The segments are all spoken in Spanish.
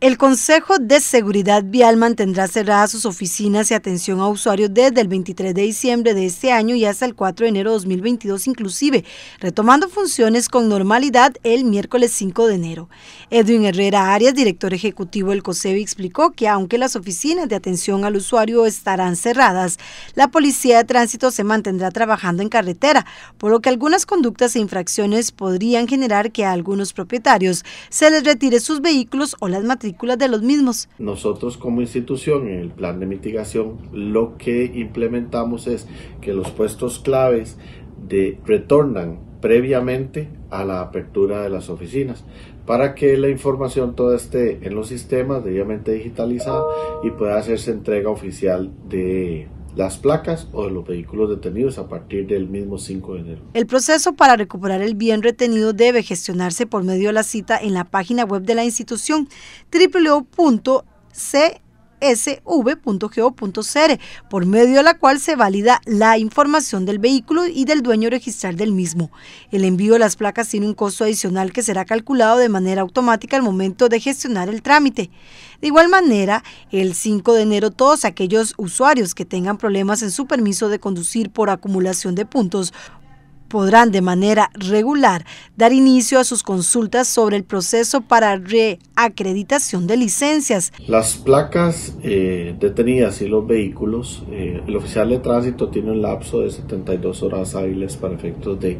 El Consejo de Seguridad Vial mantendrá cerradas sus oficinas de atención a usuarios desde el 23 de diciembre de este año y hasta el 4 de enero de 2022 inclusive, retomando funciones con normalidad el miércoles 5 de enero. Edwin Herrera Arias, director ejecutivo del COSEBI, explicó que aunque las oficinas de atención al usuario estarán cerradas, la Policía de Tránsito se mantendrá trabajando en carretera, por lo que algunas conductas e infracciones podrían generar que a algunos propietarios se les retire sus vehículos o las matrículas de los mismos. Nosotros como institución en el plan de mitigación lo que implementamos es que los puestos claves de, retornan previamente a la apertura de las oficinas para que la información toda esté en los sistemas debidamente digitalizada y pueda hacerse entrega oficial de las placas o de los vehículos detenidos a partir del mismo 5 de enero. El proceso para recuperar el bien retenido debe gestionarse por medio de la cita en la página web de la institución www.c sv.go.cr, por medio de la cual se valida la información del vehículo y del dueño registral del mismo. El envío de las placas tiene un costo adicional que será calculado de manera automática al momento de gestionar el trámite. De igual manera, el 5 de enero todos aquellos usuarios que tengan problemas en su permiso de conducir por acumulación de puntos podrán de manera regular dar inicio a sus consultas sobre el proceso para reacreditación de licencias. Las placas eh, detenidas y los vehículos, eh, el oficial de tránsito tiene un lapso de 72 horas hábiles para efectos de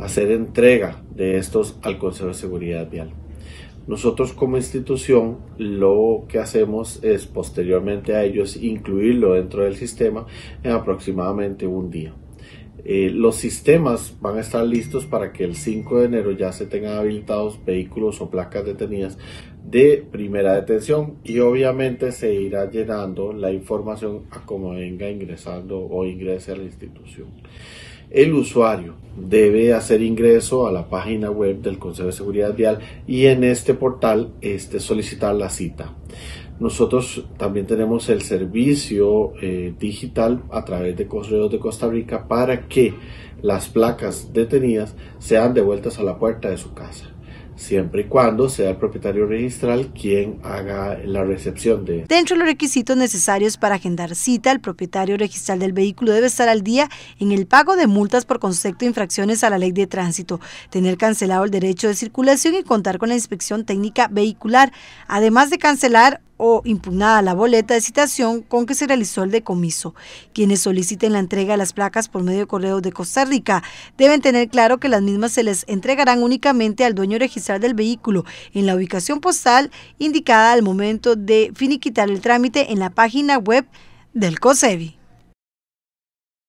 hacer entrega de estos al Consejo de Seguridad Vial. Nosotros como institución lo que hacemos es posteriormente a ellos incluirlo dentro del sistema en aproximadamente un día. Eh, los sistemas van a estar listos para que el 5 de enero ya se tengan habilitados vehículos o placas detenidas de primera detención y obviamente se irá llenando la información a como venga ingresando o ingrese a la institución. El usuario debe hacer ingreso a la página web del Consejo de Seguridad Vial y en este portal este, solicitar la cita. Nosotros también tenemos el servicio eh, digital a través de Correos de Costa Rica para que las placas detenidas sean devueltas a la puerta de su casa siempre y cuando sea el propietario registral quien haga la recepción de. Dentro de los requisitos necesarios para agendar cita, el propietario registral del vehículo debe estar al día en el pago de multas por concepto de infracciones a la ley de tránsito, tener cancelado el derecho de circulación y contar con la inspección técnica vehicular, además de cancelar o impugnada la boleta de citación con que se realizó el decomiso. Quienes soliciten la entrega de las placas por medio de correo de Costa Rica deben tener claro que las mismas se les entregarán únicamente al dueño registral del vehículo en la ubicación postal indicada al momento de finiquitar el trámite en la página web del COSEBI.